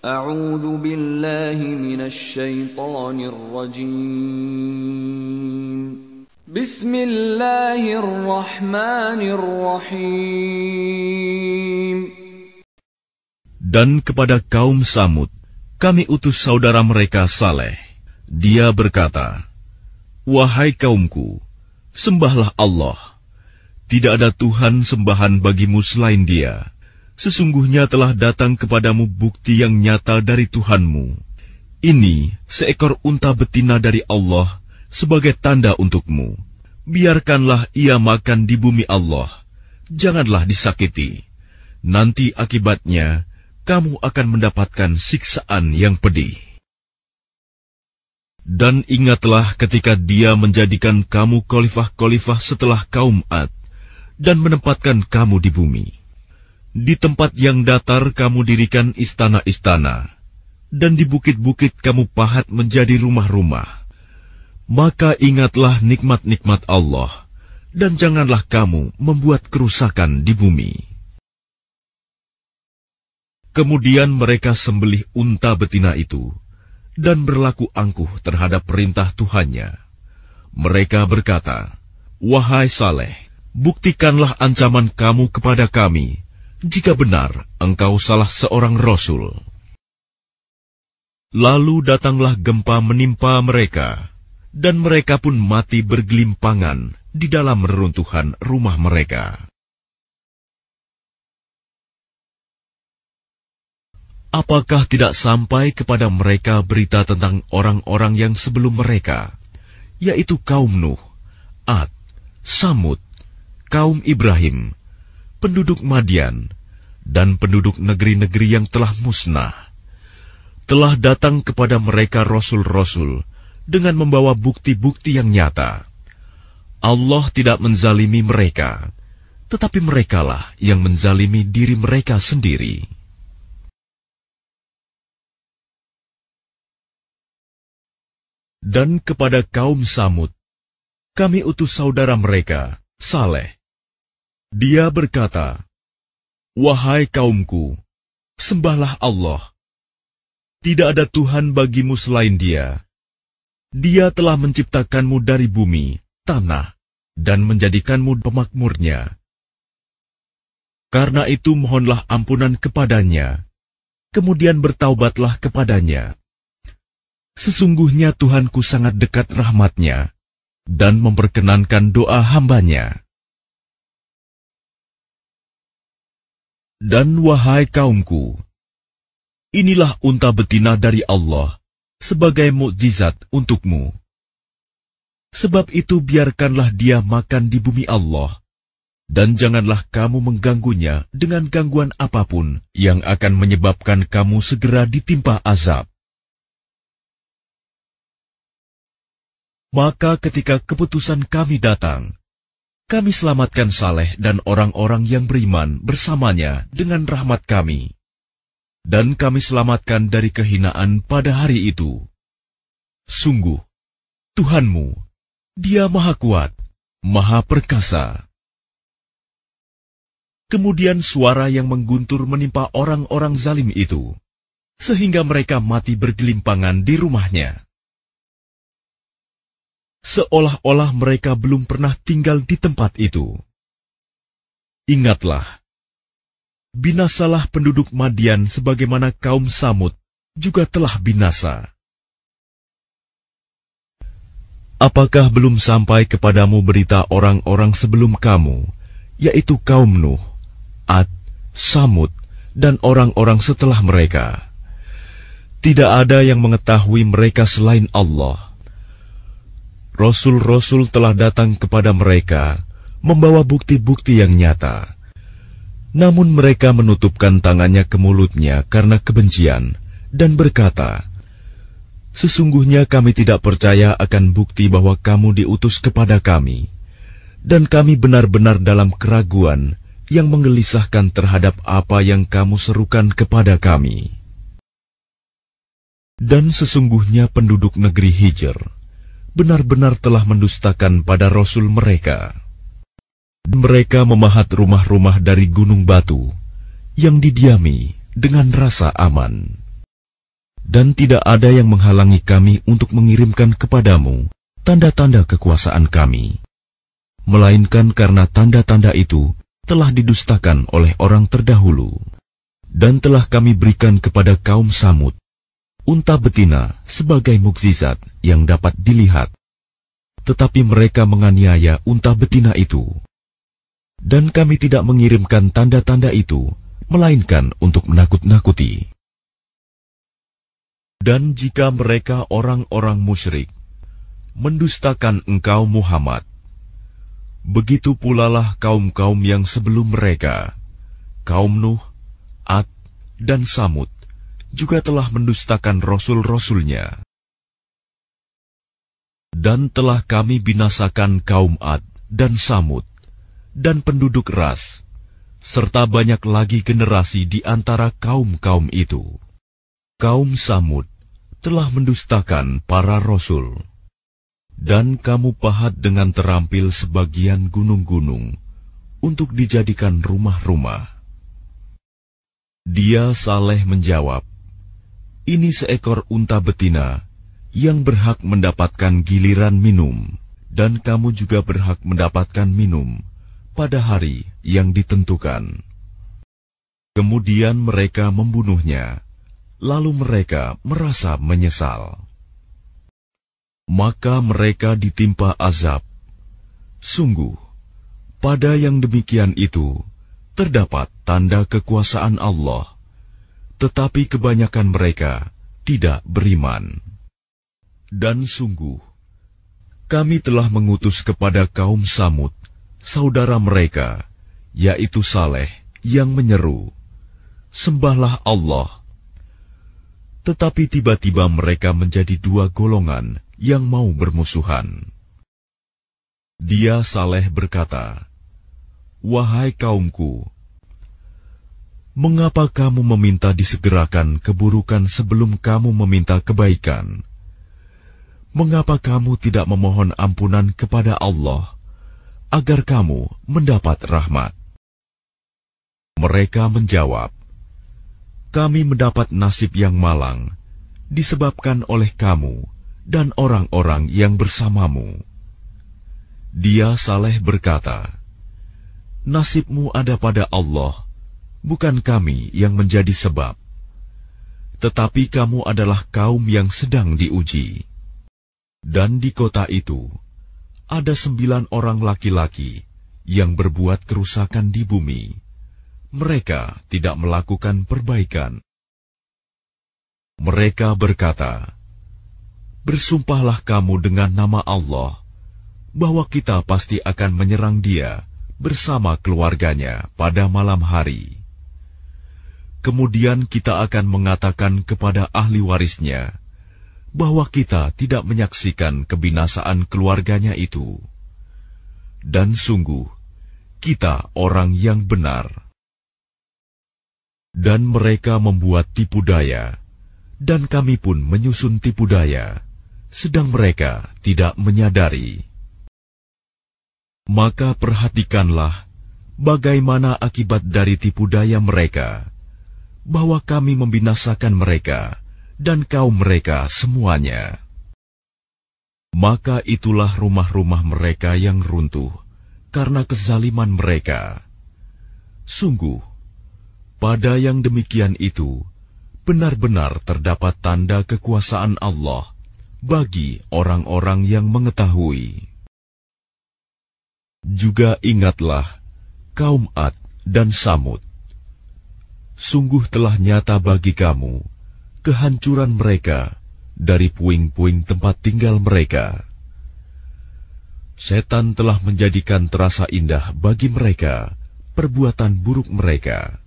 أعوذ بالله من الشيطان الرجيم بسم الله الرحمن الرحيم Dan kepada kaum Samud, kami utus saudara mereka Saleh. Dia berkata, Wahai kaumku, sembahlah Allah. Tidak ada Tuhan sembahan bagimu selain dia sesungguhnya telah datang kepadamu bukti yang nyata dari Tuhanmu. Ini seekor unta betina dari Allah sebagai tanda untukmu. Biarkanlah ia makan di bumi Allah. Janganlah disakiti. Nanti akibatnya kamu akan mendapatkan siksaan yang pedih. Dan ingatlah ketika dia menjadikan kamu khalifah-khalifah setelah kaum Ad dan menempatkan kamu di bumi. Di tempat yang datar kamu dirikan istana-istana, dan di bukit-bukit kamu pahat menjadi rumah-rumah. Maka ingatlah nikmat-nikmat Allah, dan janganlah kamu membuat kerusakan di bumi. Kemudian mereka sembelih unta betina itu, dan berlaku angkuh terhadap perintah Tuhannya. Mereka berkata, Wahai Saleh, buktikanlah ancaman kamu kepada kami, jika benar engkau salah seorang rasul. Lalu datanglah gempa menimpa mereka, dan mereka pun mati bergelimpangan di dalam reruntuhan rumah mereka. Apakah tidak sampai kepada mereka berita tentang orang-orang yang sebelum mereka, yaitu kaum Nuh, Ad, Samud, kaum Ibrahim, penduduk Madian, dan penduduk negeri-negeri yang telah musnah, telah datang kepada mereka rasul-rasul dengan membawa bukti-bukti yang nyata. Allah tidak menzalimi mereka, tetapi merekalah yang menzalimi diri mereka sendiri. Dan kepada kaum Samud, kami utus saudara mereka, Saleh, dia berkata, Wahai kaumku, sembahlah Allah. Tidak ada Tuhan bagimu selain dia. Dia telah menciptakanmu dari bumi, tanah, dan menjadikanmu pemakmurnya. Karena itu mohonlah ampunan kepadanya, kemudian bertaubatlah kepadanya. Sesungguhnya Tuhanku sangat dekat rahmatnya, dan memperkenankan doa hambanya. Dan wahai kaumku, inilah unta betina dari Allah sebagai mukjizat untukmu. Sebab itu biarkanlah dia makan di bumi Allah, dan janganlah kamu mengganggunya dengan gangguan apapun yang akan menyebabkan kamu segera ditimpa azab. Maka ketika keputusan kami datang, kami selamatkan Saleh dan orang-orang yang beriman bersamanya dengan rahmat kami. Dan kami selamatkan dari kehinaan pada hari itu. Sungguh, Tuhanmu, Dia Maha Kuat, Maha Perkasa. Kemudian suara yang mengguntur menimpa orang-orang zalim itu, sehingga mereka mati bergelimpangan di rumahnya seolah-olah mereka belum pernah tinggal di tempat itu. Ingatlah, binasalah penduduk Madian sebagaimana kaum Samud juga telah binasa. Apakah belum sampai kepadamu berita orang-orang sebelum kamu, yaitu kaum Nuh, Ad, Samud, dan orang-orang setelah mereka? Tidak ada yang mengetahui mereka selain Allah. Rasul-rasul telah datang kepada mereka membawa bukti-bukti yang nyata. Namun mereka menutupkan tangannya ke mulutnya karena kebencian dan berkata, Sesungguhnya kami tidak percaya akan bukti bahwa kamu diutus kepada kami, dan kami benar-benar dalam keraguan yang menggelisahkan terhadap apa yang kamu serukan kepada kami. Dan sesungguhnya penduduk negeri Hijr, benar-benar telah mendustakan pada Rasul mereka. Mereka memahat rumah-rumah dari gunung batu yang didiami dengan rasa aman. Dan tidak ada yang menghalangi kami untuk mengirimkan kepadamu tanda-tanda kekuasaan kami. Melainkan karena tanda-tanda itu telah didustakan oleh orang terdahulu. Dan telah kami berikan kepada kaum Samud unta betina sebagai mukjizat yang dapat dilihat. Tetapi mereka menganiaya unta betina itu. Dan kami tidak mengirimkan tanda-tanda itu, melainkan untuk menakut-nakuti. Dan jika mereka orang-orang musyrik, mendustakan engkau Muhammad, begitu pulalah kaum-kaum yang sebelum mereka, kaum Nuh, Ad, dan Samud, juga telah mendustakan rasul-rasulnya. Dan telah kami binasakan kaum Ad dan Samud, dan penduduk ras, serta banyak lagi generasi di antara kaum-kaum itu. Kaum Samud telah mendustakan para rasul. Dan kamu pahat dengan terampil sebagian gunung-gunung untuk dijadikan rumah-rumah. Dia saleh menjawab, ini seekor unta betina yang berhak mendapatkan giliran minum, dan kamu juga berhak mendapatkan minum pada hari yang ditentukan. Kemudian mereka membunuhnya, lalu mereka merasa menyesal. Maka mereka ditimpa azab. Sungguh, pada yang demikian itu terdapat tanda kekuasaan Allah tetapi kebanyakan mereka tidak beriman. Dan sungguh, kami telah mengutus kepada kaum Samud, saudara mereka, yaitu Saleh, yang menyeru, "Sembahlah Allah." Tetapi tiba-tiba mereka menjadi dua golongan yang mau bermusuhan. Dia Saleh berkata, "Wahai kaumku, Mengapa kamu meminta disegerakan keburukan sebelum kamu meminta kebaikan? Mengapa kamu tidak memohon ampunan kepada Allah agar kamu mendapat rahmat? Mereka menjawab, "Kami mendapat nasib yang malang disebabkan oleh kamu dan orang-orang yang bersamamu." Dia saleh berkata, "Nasibmu ada pada Allah." bukan kami yang menjadi sebab, tetapi kamu adalah kaum yang sedang diuji. Dan di kota itu ada sembilan orang laki-laki yang berbuat kerusakan di bumi. Mereka tidak melakukan perbaikan. Mereka berkata, "Bersumpahlah kamu dengan nama Allah bahwa kita pasti akan menyerang dia bersama keluarganya pada malam hari." kemudian kita akan mengatakan kepada ahli warisnya bahwa kita tidak menyaksikan kebinasaan keluarganya itu, dan sungguh kita orang yang benar, dan mereka membuat tipu daya, dan kami pun menyusun tipu daya, sedang mereka tidak menyadari. Maka perhatikanlah bagaimana akibat dari tipu daya mereka bahwa kami membinasakan mereka dan kaum mereka semuanya. Maka itulah rumah-rumah mereka yang runtuh karena kezaliman mereka. Sungguh, pada yang demikian itu benar-benar terdapat tanda kekuasaan Allah bagi orang-orang yang mengetahui. Juga ingatlah kaum Ad dan Samud sungguh telah nyata bagi kamu kehancuran mereka dari puing-puing tempat tinggal mereka. Setan telah menjadikan terasa indah bagi mereka perbuatan buruk mereka,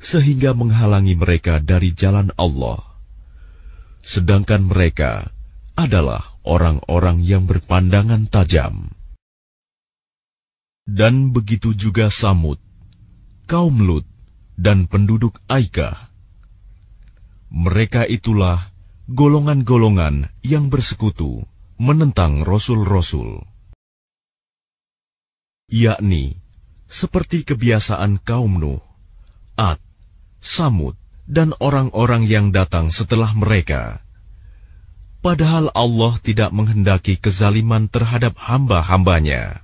sehingga menghalangi mereka dari jalan Allah. Sedangkan mereka adalah orang-orang yang berpandangan tajam. Dan begitu juga Samud, kaum Lut, dan penduduk Aikah. Mereka itulah golongan-golongan yang bersekutu menentang rasul-rasul, yakni seperti kebiasaan kaum Nuh, Ad, Samud, dan orang-orang yang datang setelah mereka. Padahal Allah tidak menghendaki kezaliman terhadap hamba-hambanya.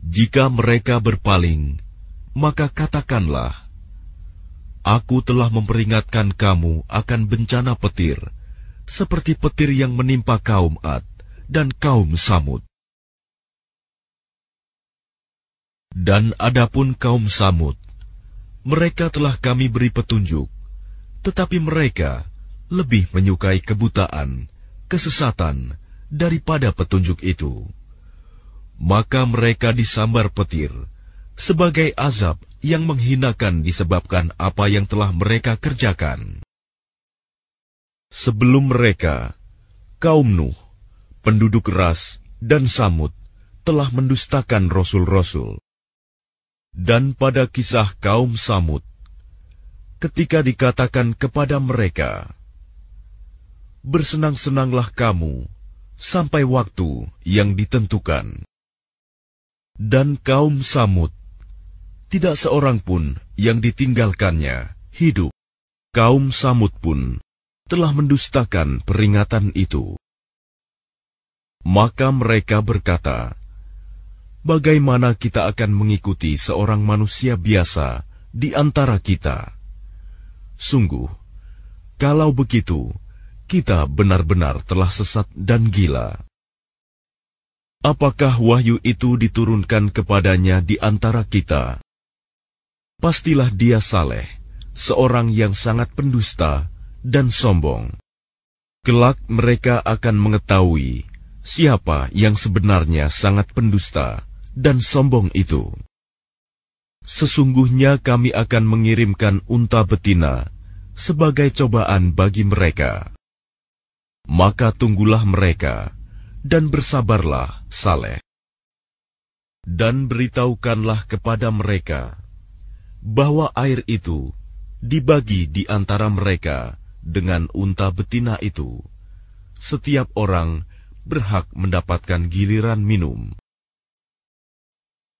Jika mereka berpaling, maka katakanlah, Aku telah memperingatkan kamu akan bencana petir, seperti petir yang menimpa kaum Ad dan kaum Samud. Dan adapun kaum Samud, mereka telah kami beri petunjuk, tetapi mereka lebih menyukai kebutaan, kesesatan daripada petunjuk itu. Maka mereka disambar petir, sebagai azab yang menghinakan disebabkan apa yang telah mereka kerjakan. Sebelum mereka, kaum Nuh, penduduk Ras dan Samud telah mendustakan rasul-rasul. Dan pada kisah kaum Samud, ketika dikatakan kepada mereka, Bersenang-senanglah kamu sampai waktu yang ditentukan. Dan kaum Samud tidak seorang pun yang ditinggalkannya hidup. Kaum Samud pun telah mendustakan peringatan itu. Maka mereka berkata, "Bagaimana kita akan mengikuti seorang manusia biasa di antara kita? Sungguh, kalau begitu, kita benar-benar telah sesat dan gila." Apakah wahyu itu diturunkan kepadanya di antara kita? pastilah dia saleh, seorang yang sangat pendusta dan sombong. Kelak mereka akan mengetahui siapa yang sebenarnya sangat pendusta dan sombong itu. Sesungguhnya kami akan mengirimkan unta betina sebagai cobaan bagi mereka. Maka tunggulah mereka dan bersabarlah saleh. Dan beritahukanlah kepada mereka bahwa air itu dibagi di antara mereka dengan unta betina itu. Setiap orang berhak mendapatkan giliran minum.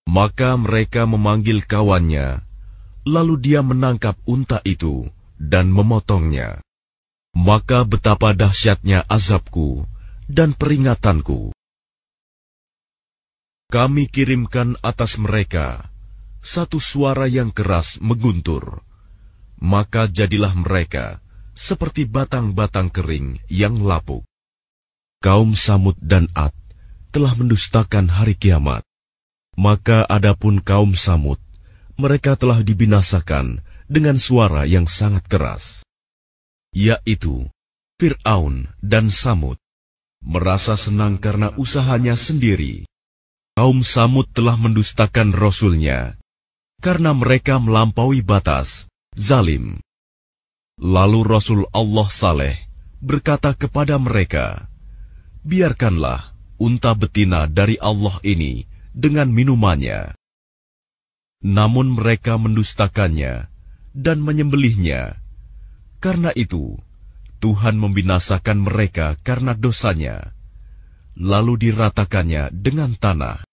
Maka mereka memanggil kawannya, lalu dia menangkap unta itu dan memotongnya. Maka betapa dahsyatnya azabku dan peringatanku. Kami kirimkan atas mereka satu suara yang keras mengguntur. Maka jadilah mereka seperti batang-batang kering yang lapuk. Kaum Samud dan Ad telah mendustakan hari kiamat. Maka adapun kaum Samud, mereka telah dibinasakan dengan suara yang sangat keras. Yaitu, Fir'aun dan Samud merasa senang karena usahanya sendiri. Kaum Samud telah mendustakan Rasulnya karena mereka melampaui batas, zalim. Lalu Rasul Allah Saleh berkata kepada mereka, Biarkanlah unta betina dari Allah ini dengan minumannya. Namun mereka mendustakannya dan menyembelihnya. Karena itu, Tuhan membinasakan mereka karena dosanya, lalu diratakannya dengan tanah.